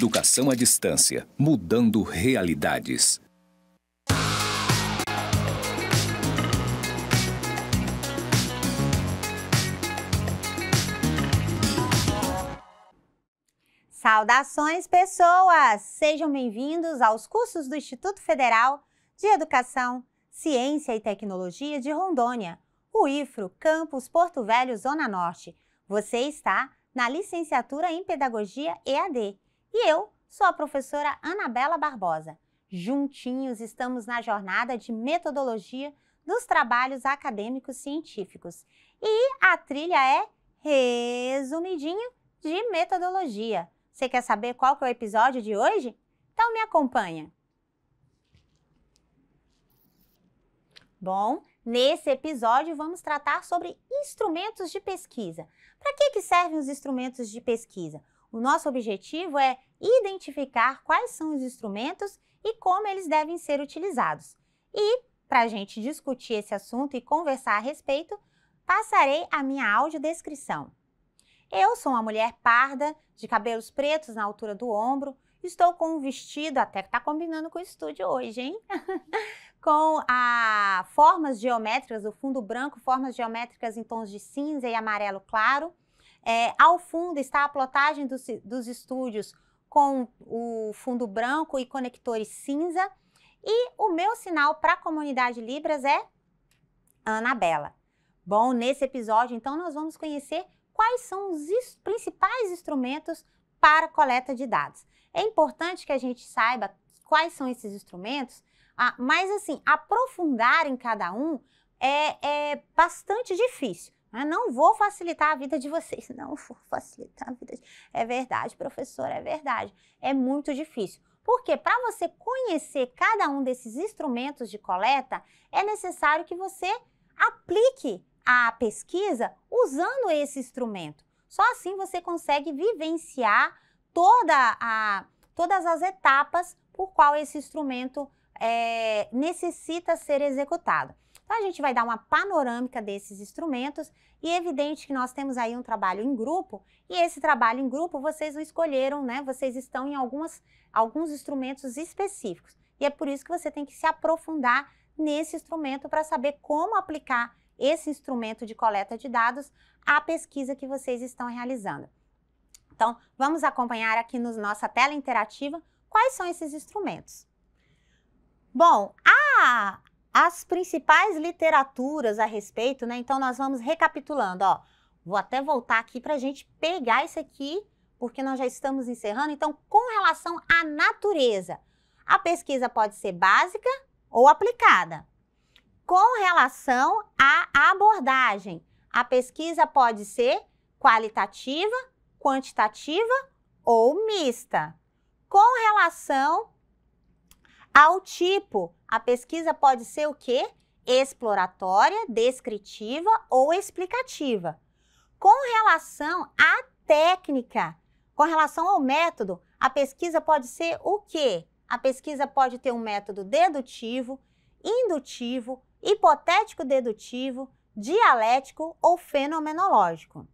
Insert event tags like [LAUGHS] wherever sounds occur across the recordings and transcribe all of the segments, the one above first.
Educação à Distância Mudando Realidades. Saudações, pessoas! Sejam bem-vindos aos cursos do Instituto Federal de Educação, Ciência e Tecnologia de Rondônia, o IFRO, Campus Porto Velho, Zona Norte. Você está na licenciatura em Pedagogia EAD e eu sou a professora Anabela Barbosa. Juntinhos estamos na jornada de metodologia dos trabalhos acadêmicos científicos. E a trilha é resumidinho de metodologia. Você quer saber qual que é o episódio de hoje? Então me acompanha. Bom, nesse episódio vamos tratar sobre instrumentos de pesquisa. Para que, que servem os instrumentos de pesquisa? O nosso objetivo é identificar quais são os instrumentos e como eles devem ser utilizados. E, para a gente discutir esse assunto e conversar a respeito, passarei a minha audiodescrição. Eu sou uma mulher parda, de cabelos pretos na altura do ombro, estou com um vestido, até que está combinando com o estúdio hoje, hein? [LAUGHS] com a ah, formas geométricas, o fundo branco, formas geométricas em tons de cinza e amarelo claro, é, ao fundo está a plotagem dos, dos estúdios com o fundo branco e conectores cinza. E o meu sinal para a comunidade Libras é Anabela. Bom, nesse episódio, então, nós vamos conhecer quais são os principais instrumentos para coleta de dados. É importante que a gente saiba quais são esses instrumentos, mas assim, aprofundar em cada um é, é bastante difícil. Ah, não vou facilitar a vida de vocês. [LAUGHS] Não vou facilitar a vida. De... É verdade, professora, é verdade. É muito difícil. Porque para você conhecer cada um desses instrumentos de coleta, é necessário que você aplique a pesquisa usando esse instrumento. Só assim você consegue vivenciar toda a, todas as etapas por qual esse instrumento é, necessita ser executado. Então a gente vai dar uma panorâmica desses instrumentos e é evidente que nós temos aí um trabalho em grupo e esse trabalho em grupo vocês escolheram, né? Vocês estão em algumas, alguns instrumentos específicos e é por isso que você tem que se aprofundar nesse instrumento para saber como aplicar esse instrumento de coleta de dados à pesquisa que vocês estão realizando. Então, vamos acompanhar aqui na nossa tela interativa quais são esses instrumentos. Bom, a, as principais literaturas a respeito, né? Então nós vamos recapitulando, ó. Vou até voltar aqui para a gente pegar isso aqui, porque nós já estamos encerrando. Então, com relação à natureza, a pesquisa pode ser básica ou aplicada. Com relação à abordagem, a pesquisa pode ser qualitativa, quantitativa ou mista. Com relação ao tipo, a pesquisa pode ser o quê? Exploratória, descritiva ou explicativa. Com relação à técnica, com relação ao método, a pesquisa pode ser o quê? A pesquisa pode ter um método dedutivo, indutivo, hipotético-dedutivo, dialético ou fenomenológico.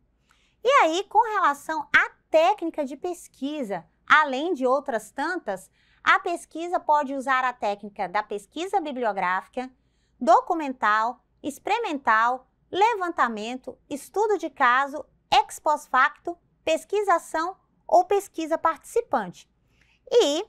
E aí, com relação à técnica de pesquisa, além de outras tantas, a pesquisa pode usar a técnica da pesquisa bibliográfica, documental, experimental, levantamento, estudo de caso, ex post facto, pesquisação ou pesquisa participante. E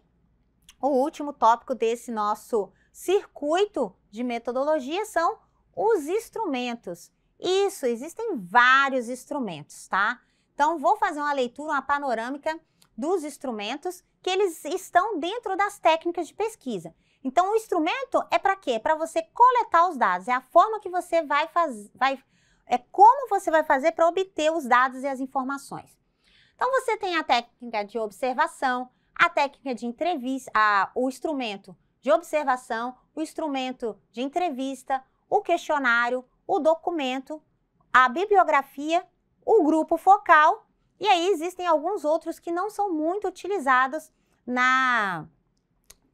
o último tópico desse nosso circuito de metodologia são os instrumentos. Isso, existem vários instrumentos, tá? Então, vou fazer uma leitura, uma panorâmica dos instrumentos que eles estão dentro das técnicas de pesquisa. Então, o instrumento é para quê? Para você coletar os dados. É a forma que você vai fazer, vai, é como você vai fazer para obter os dados e as informações. Então, você tem a técnica de observação, a técnica de entrevista, a, o instrumento de observação, o instrumento de entrevista, o questionário, o documento, a bibliografia, o grupo focal e aí existem alguns outros que não são muito utilizados na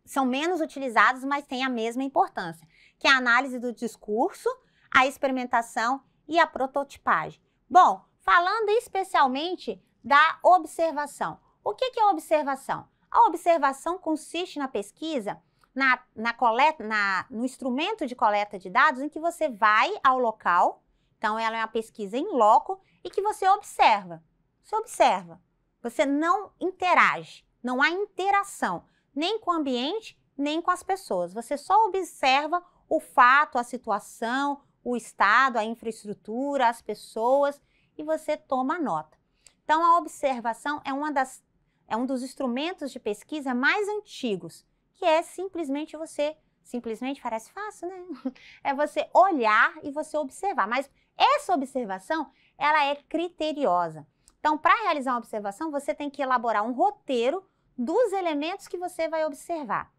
são menos utilizados, mas têm a mesma importância, que é a análise do discurso, a experimentação e a prototipagem. Bom, falando especialmente da observação. O que, que é observação? A observação consiste na pesquisa na, na coleta, na, no instrumento de coleta de dados em que você vai ao local, então ela é uma pesquisa em loco e que você observa. Você observa. Você não interage. Não há interação, nem com o ambiente, nem com as pessoas. Você só observa o fato, a situação, o estado, a infraestrutura, as pessoas e você toma nota. Então, a observação é, uma das, é um dos instrumentos de pesquisa mais antigos, que é simplesmente você, simplesmente parece fácil, né? [LAUGHS] É você olhar e você observar, mas essa observação, ela é criteriosa. Então, para realizar uma observação, você tem que elaborar um roteiro dos elementos que você vai observar.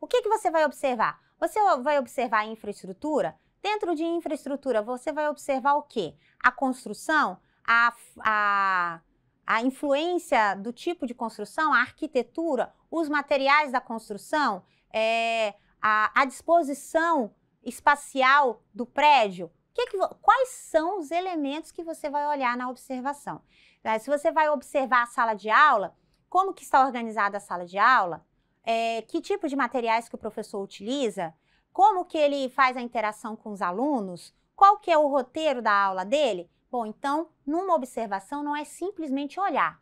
O que, que você vai observar? Você vai observar a infraestrutura. Dentro de infraestrutura, você vai observar o quê? A construção, a, a, a influência do tipo de construção, a arquitetura, os materiais da construção, é, a, a disposição espacial do prédio, que que, quais são os elementos que você vai olhar na observação? Né, se você vai observar a sala de aula, como que está organizada a sala de aula, é, que tipo de materiais que o professor utiliza, como que ele faz a interação com os alunos, qual que é o roteiro da aula dele? Bom, então, numa observação não é simplesmente olhar,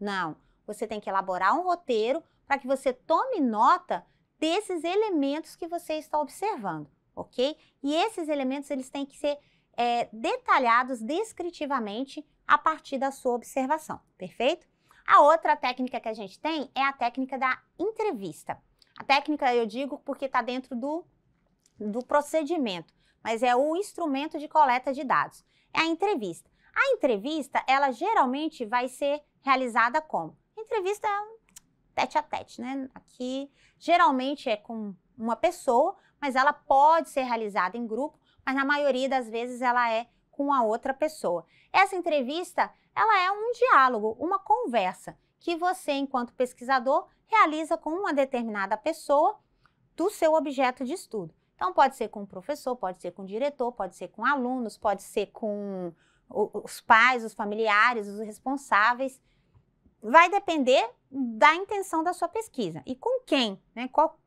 não. Você tem que elaborar um roteiro para que você tome nota desses elementos que você está observando ok? E esses elementos eles têm que ser é, detalhados descritivamente a partir da sua observação, perfeito? A outra técnica que a gente tem é a técnica da entrevista. A técnica eu digo porque está dentro do, do procedimento, mas é o instrumento de coleta de dados. É a entrevista. A entrevista, ela geralmente vai ser realizada como? Entrevista é tete a tete, né? Aqui geralmente é com uma pessoa, mas ela pode ser realizada em grupo, mas na maioria das vezes ela é com a outra pessoa. Essa entrevista, ela é um diálogo, uma conversa que você, enquanto pesquisador, realiza com uma determinada pessoa do seu objeto de estudo. Então pode ser com o professor, pode ser com o diretor, pode ser com alunos, pode ser com os pais, os familiares, os responsáveis. Vai depender da intenção da sua pesquisa e com quem, né? Qual,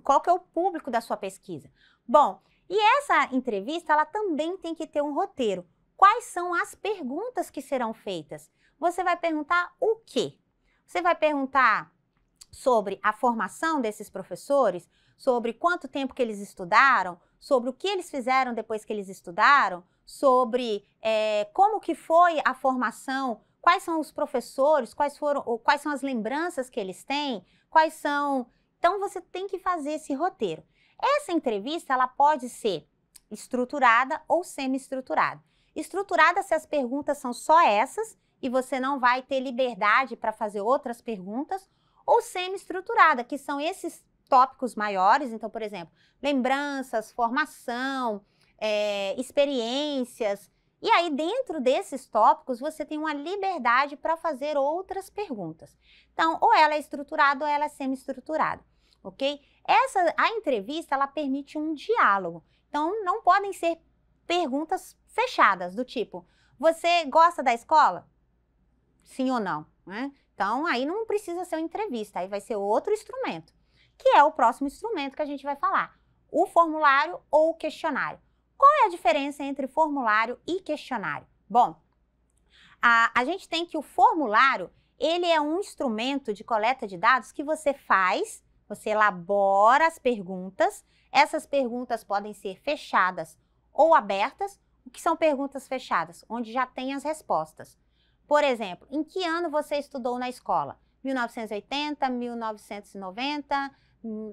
qual que é o público da sua pesquisa. Bom, e essa entrevista ela também tem que ter um roteiro. Quais são as perguntas que serão feitas? Você vai perguntar o quê? Você vai perguntar sobre a formação desses professores, sobre quanto tempo que eles estudaram, sobre o que eles fizeram depois que eles estudaram, sobre é, como que foi a formação, quais são os professores, quais foram, quais são as lembranças que eles têm, quais são então você tem que fazer esse roteiro. Essa entrevista ela pode ser estruturada ou semi-estruturada. Estruturada se as perguntas são só essas e você não vai ter liberdade para fazer outras perguntas, ou semi-estruturada, que são esses tópicos maiores. Então, por exemplo, lembranças, formação, é, experiências. E aí, dentro desses tópicos, você tem uma liberdade para fazer outras perguntas. Então, ou ela é estruturada ou ela é semi-estruturada ok? Essa, a entrevista, ela permite um diálogo. Então, não podem ser perguntas fechadas, do tipo, você gosta da escola? Sim ou não, né? Então, aí não precisa ser uma entrevista, aí vai ser outro instrumento, que é o próximo instrumento que a gente vai falar, o formulário ou o questionário. Qual é a diferença entre formulário e questionário? Bom, a, a gente tem que o formulário, ele é um instrumento de coleta de dados que você faz você elabora as perguntas. Essas perguntas podem ser fechadas ou abertas. O que são perguntas fechadas? Onde já tem as respostas. Por exemplo, em que ano você estudou na escola? 1980, 1990,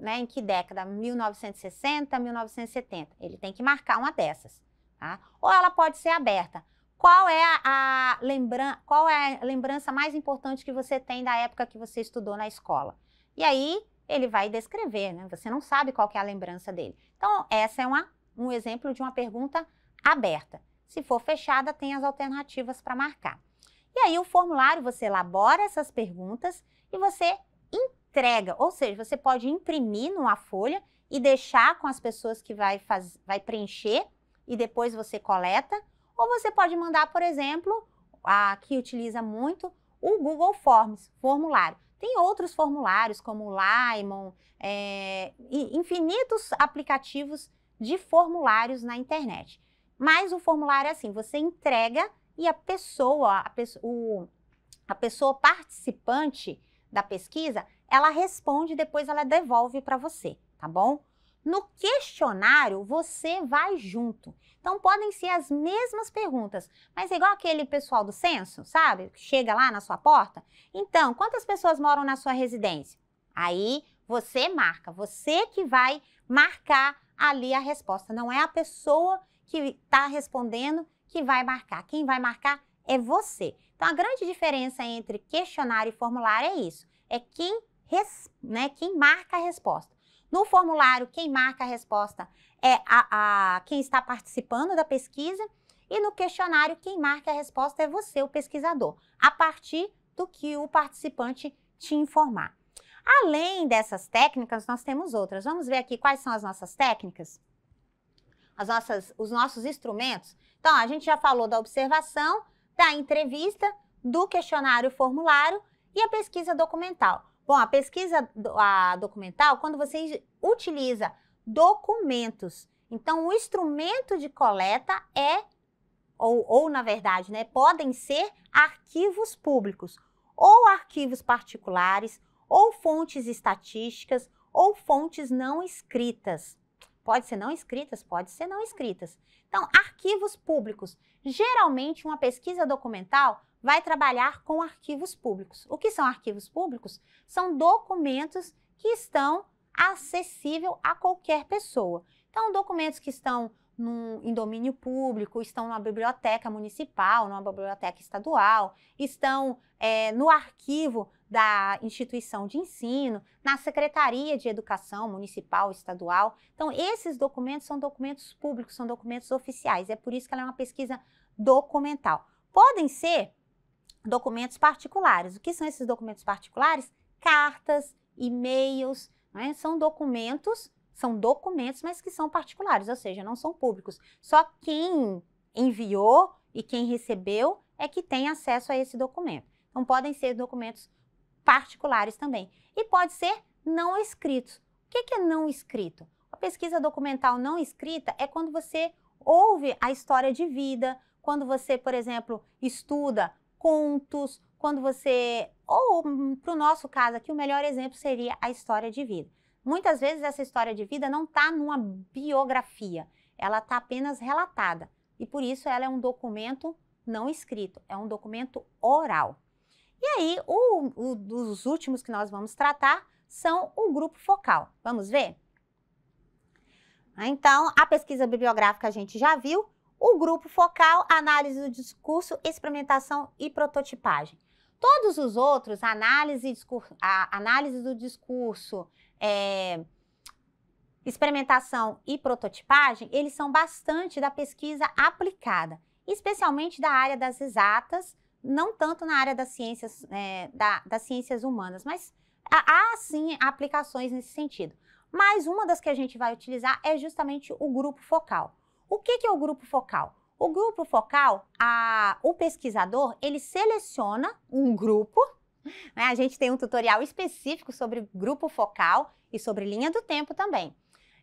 né, em que década? 1960, 1970. Ele tem que marcar uma dessas. Tá? Ou ela pode ser aberta. Qual é a, lembran qual é a lembrança mais importante que você tem da época que você estudou na escola? E aí, ele vai descrever, né? Você não sabe qual é a lembrança dele. Então, essa é uma, um exemplo de uma pergunta aberta. Se for fechada, tem as alternativas para marcar. E aí, o formulário, você elabora essas perguntas e você entrega, ou seja, você pode imprimir numa folha e deixar com as pessoas que vai, faz, vai preencher e depois você coleta, ou você pode mandar, por exemplo, a que utiliza muito, o Google Forms, formulário. Tem outros formulários como o Limon, é, eh, infinitos aplicativos de formulários na internet. Mas o formulário é assim, você entrega e a pessoa, a, o, a pessoa participante da pesquisa, ela responde e depois ela devolve para você, tá bom? No questionário, você vai junto. Então, podem ser as mesmas perguntas, mas é igual aquele pessoal do censo, sabe? Chega lá na sua porta. Então, quantas pessoas moram na sua residência? Aí, você marca, você que vai marcar ali a resposta. Não é a pessoa que está respondendo que vai marcar. Quem vai marcar é você. Então, a grande diferença entre questionário e formulário é isso: é quem, res, né, quem marca a resposta. No formulário, quem marca a resposta é a, a, quem está participando da pesquisa e no questionário, quem marca a resposta é você, o pesquisador, a partir do que o participante te informar. Além dessas técnicas, nós temos outras. Vamos ver aqui quais são as nossas técnicas? As nossas, os nossos instrumentos. Então, a gente já falou da observação, da entrevista, do questionário formulário e a pesquisa documental. Bom, a pesquisa a documental, quando você utiliza documentos, então o instrumento de coleta é, ou, ou na verdade, né, podem ser arquivos públicos, ou arquivos particulares, ou fontes estatísticas, ou fontes não escritas. Pode ser não escritas, pode ser não escritas. Então, arquivos públicos. Geralmente, uma pesquisa documental vai trabalhar com arquivos públicos. O que são arquivos públicos? São documentos que estão acessível a qualquer pessoa. Então, documentos que estão num, em domínio público, estão numa biblioteca municipal, numa biblioteca estadual, estão é, no arquivo da instituição de ensino, na Secretaria de Educação Municipal, Estadual. Então, esses documentos são documentos públicos, são documentos oficiais. É por isso que ela é uma pesquisa documental. Podem ser documentos particulares. O que são esses documentos particulares? Cartas, e-mails, né? são documentos, são documentos, mas que são particulares, ou seja, não são públicos. Só quem enviou e quem recebeu é que tem acesso a esse documento. Então podem ser documentos particulares também. E pode ser não escritos. O que é não escrito? A pesquisa documental não escrita é quando você ouve a história de vida, quando você, por exemplo, estuda contos, quando você. Ou, hum, para o nosso caso aqui, o melhor exemplo seria a história de vida. Muitas vezes essa história de vida não está numa biografia, ela está apenas relatada. E por isso ela é um documento não escrito, é um documento oral. E aí, o, o, os últimos que nós vamos tratar são o grupo focal. Vamos ver? Então, a pesquisa bibliográfica a gente já viu, o grupo focal, análise do discurso, experimentação e prototipagem. Todos os outros, análise, análise do discurso, é, experimentação e prototipagem, eles são bastante da pesquisa aplicada, especialmente da área das exatas, não tanto na área das ciências, é, da, das ciências humanas, mas há sim aplicações nesse sentido. Mas uma das que a gente vai utilizar é justamente o grupo focal. O que, que é o grupo focal? O grupo focal, a, o pesquisador, ele seleciona um grupo. Né? A gente tem um tutorial específico sobre grupo focal e sobre linha do tempo também.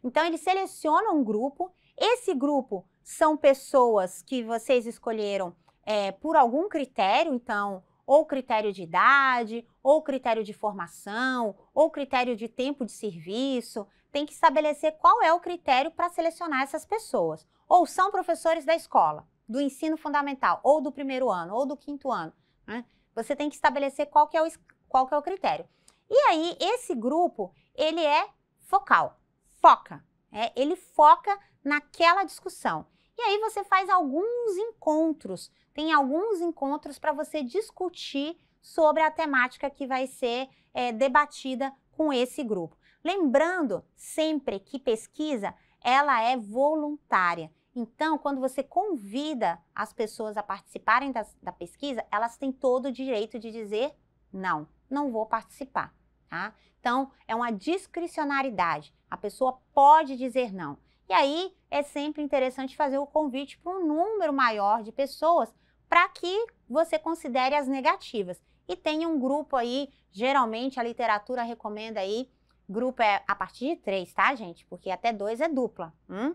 Então, ele seleciona um grupo. Esse grupo são pessoas que vocês escolheram é, por algum critério, então, ou critério de idade, ou critério de formação, ou critério de tempo de serviço, tem que estabelecer qual é o critério para selecionar essas pessoas. Ou são professores da escola, do ensino fundamental, ou do primeiro ano, ou do quinto ano. Né? Você tem que estabelecer qual que é o, qual que é o critério. E aí, esse grupo, ele é focal, foca. É, ele foca naquela discussão. E aí você faz alguns encontros, tem alguns encontros para você discutir sobre a temática que vai ser é, debatida com esse grupo. Lembrando sempre que pesquisa ela é voluntária. Então, quando você convida as pessoas a participarem da, da pesquisa, elas têm todo o direito de dizer não, não vou participar. Tá? Então, é uma discricionariedade. A pessoa pode dizer não. E aí é sempre interessante fazer o convite para um número maior de pessoas para que você considere as negativas. E tenha um grupo aí, geralmente a literatura recomenda aí Grupo é a partir de três, tá, gente? Porque até dois é dupla. Hum?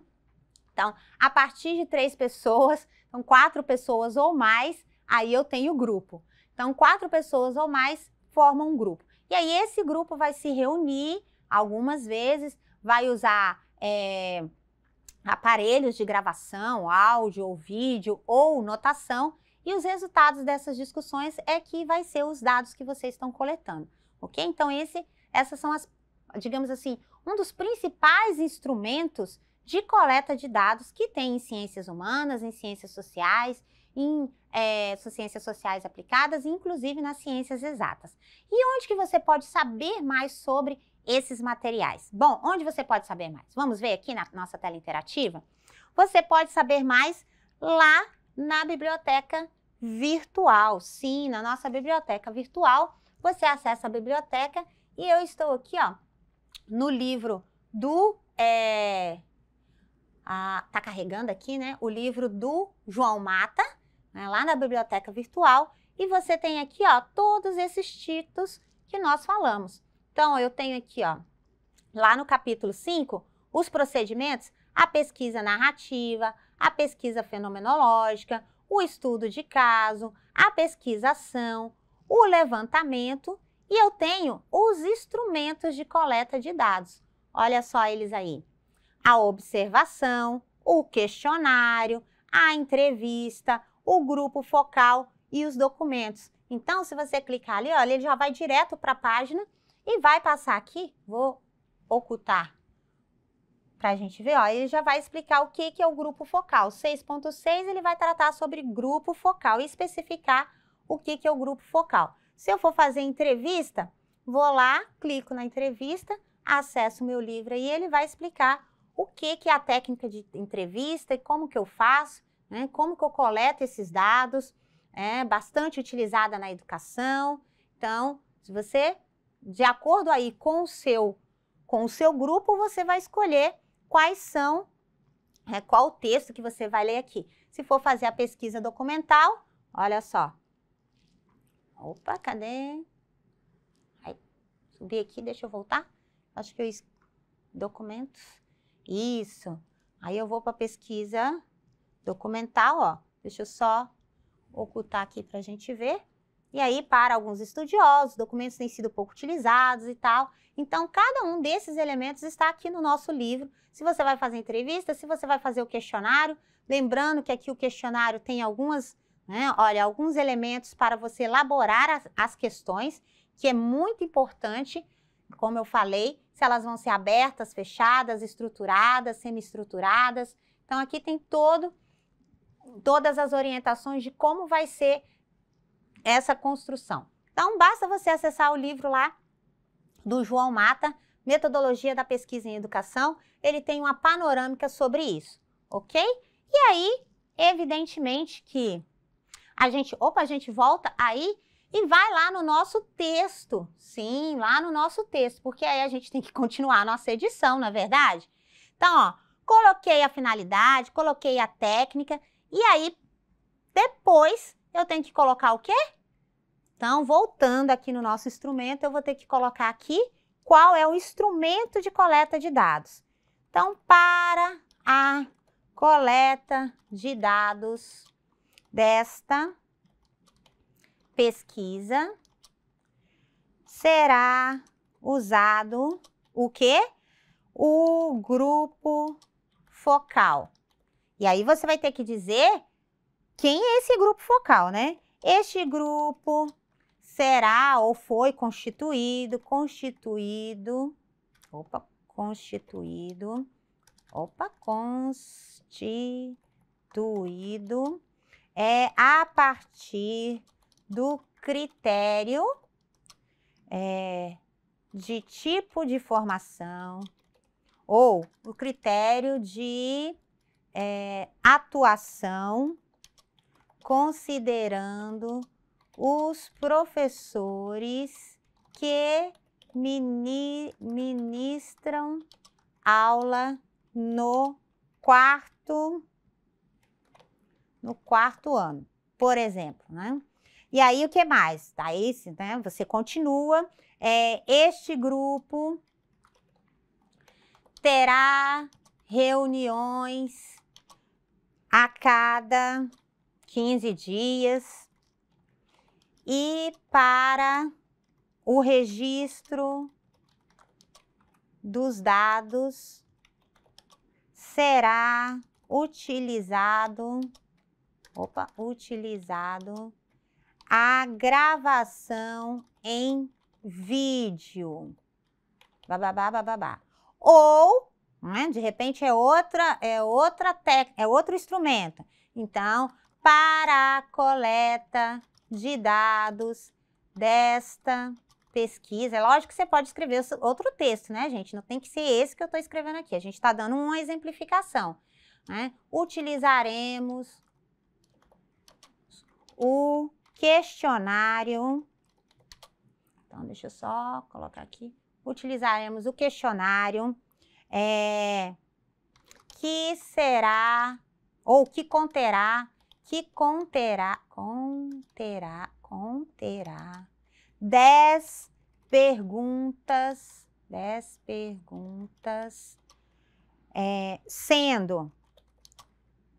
Então, a partir de três pessoas, então quatro pessoas ou mais, aí eu tenho grupo. Então, quatro pessoas ou mais formam um grupo. E aí, esse grupo vai se reunir algumas vezes, vai usar é, aparelhos de gravação, áudio ou vídeo ou notação, e os resultados dessas discussões é que vai ser os dados que vocês estão coletando, ok? Então, esse, essas são as digamos assim, um dos principais instrumentos de coleta de dados que tem em ciências humanas, em ciências sociais, em é, ciências sociais aplicadas, inclusive nas ciências exatas. E onde que você pode saber mais sobre esses materiais? Bom, onde você pode saber mais? Vamos ver aqui na nossa tela interativa? Você pode saber mais lá na biblioteca virtual. Sim, na nossa biblioteca virtual, você acessa a biblioteca e eu estou aqui, ó, no livro do. É, a, tá carregando aqui, né? O livro do João Mata, né, lá na biblioteca virtual. E você tem aqui, ó, todos esses títulos que nós falamos. Então, eu tenho aqui, ó, lá no capítulo 5, os procedimentos, a pesquisa narrativa, a pesquisa fenomenológica, o estudo de caso, a pesquisação, o levantamento e eu tenho os instrumentos de coleta de dados. Olha só eles aí: a observação, o questionário, a entrevista, o grupo focal e os documentos. Então, se você clicar ali, olha, ele já vai direto para a página e vai passar aqui. Vou ocultar para a gente ver, ó, ele já vai explicar o que, que é o grupo focal. 6.6 ele vai tratar sobre grupo focal e especificar o que, que é o grupo focal. Se eu for fazer entrevista, vou lá, clico na entrevista, acesso o meu livro e ele vai explicar o que, que é a técnica de entrevista e como que eu faço, né, como que eu coleto esses dados, é bastante utilizada na educação. Então, se você, de acordo aí com o seu, com o seu grupo, você vai escolher quais são, é, qual o texto que você vai ler aqui. Se for fazer a pesquisa documental, olha só, Opa, cadê? Aí, subi aqui, deixa eu voltar. Acho que eu... Documentos. Isso. Aí eu vou para pesquisa documental, ó. Deixa eu só ocultar aqui para a gente ver. E aí, para alguns estudiosos, documentos têm sido pouco utilizados e tal. Então, cada um desses elementos está aqui no nosso livro. Se você vai fazer entrevista, se você vai fazer o questionário, lembrando que aqui o questionário tem algumas né? Olha, alguns elementos para você elaborar as, as questões, que é muito importante, como eu falei, se elas vão ser abertas, fechadas, estruturadas, semi-estruturadas. Então, aqui tem todo, todas as orientações de como vai ser essa construção. Então, basta você acessar o livro lá do João Mata, Metodologia da Pesquisa em Educação. Ele tem uma panorâmica sobre isso, ok? E aí, evidentemente que a gente, opa, a gente volta aí e vai lá no nosso texto. Sim, lá no nosso texto, porque aí a gente tem que continuar a nossa edição, na é verdade? Então, ó, coloquei a finalidade, coloquei a técnica e aí depois eu tenho que colocar o quê? Então, voltando aqui no nosso instrumento, eu vou ter que colocar aqui qual é o instrumento de coleta de dados. Então, para a coleta de dados desta pesquisa será usado o que O grupo focal. E aí você vai ter que dizer quem é esse grupo focal, né? Este grupo será ou foi constituído, constituído, opa, constituído, opa, constituído é a partir do critério é, de tipo de formação ou o critério de é, atuação, considerando os professores que mini, ministram aula no quarto no quarto ano, por exemplo, né? E aí o que mais? Daí, tá, né, você continua. É, este grupo terá reuniões a cada 15 dias e para o registro dos dados será utilizado opa, utilizado a gravação em vídeo. Bababá, bababá. Ou, né, de repente, é outra, é outra tec, é outro instrumento. Então, para a coleta de dados desta pesquisa. É lógico que você pode escrever outro texto, né, gente? Não tem que ser esse que eu estou escrevendo aqui. A gente está dando uma exemplificação. Né? Utilizaremos o questionário. Então, deixa eu só colocar aqui. Utilizaremos o questionário é, que será ou que conterá, que conterá, conterá, conterá 10 perguntas, 10 perguntas, é, sendo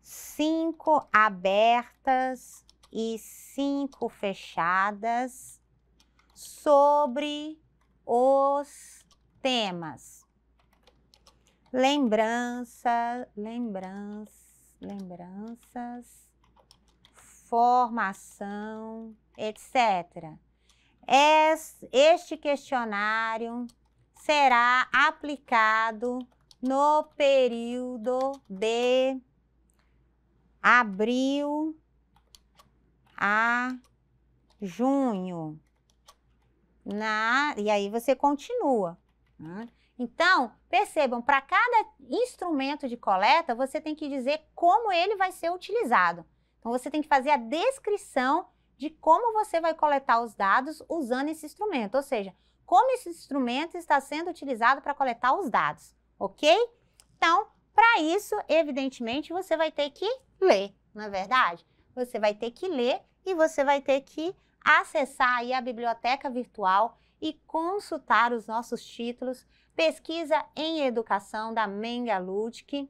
cinco abertas e cinco fechadas sobre os temas. Lembrança, lembranças, lembranças, formação, etc. Este questionário será aplicado no período de abril a junho. Na, e aí você continua. Né? Então, percebam, para cada instrumento de coleta, você tem que dizer como ele vai ser utilizado. Então, você tem que fazer a descrição de como você vai coletar os dados usando esse instrumento, ou seja, como esse instrumento está sendo utilizado para coletar os dados, ok? Então, para isso, evidentemente, você vai ter que ler, não é verdade? você vai ter que ler e você vai ter que acessar aí a biblioteca virtual e consultar os nossos títulos Pesquisa em Educação da Menga Ludwig, uh,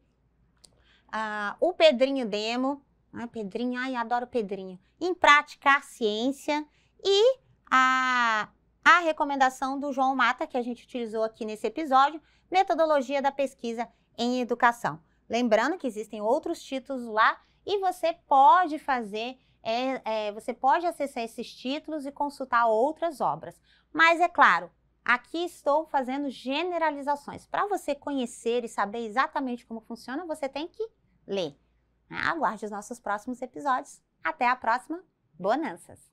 ah, o Pedrinho Demo, né, Pedrinho, ai, adoro Pedrinho, em Praticar Ciência e a, a recomendação do João Mata, que a gente utilizou aqui nesse episódio, Metodologia da Pesquisa em Educação. Lembrando que existem outros títulos lá e você pode fazer, é, é, você pode acessar esses títulos e consultar outras obras. Mas é claro, aqui estou fazendo generalizações. Para você conhecer e saber exatamente como funciona, você tem que ler. Aguarde os nossos próximos episódios. Até a próxima. Bonanças!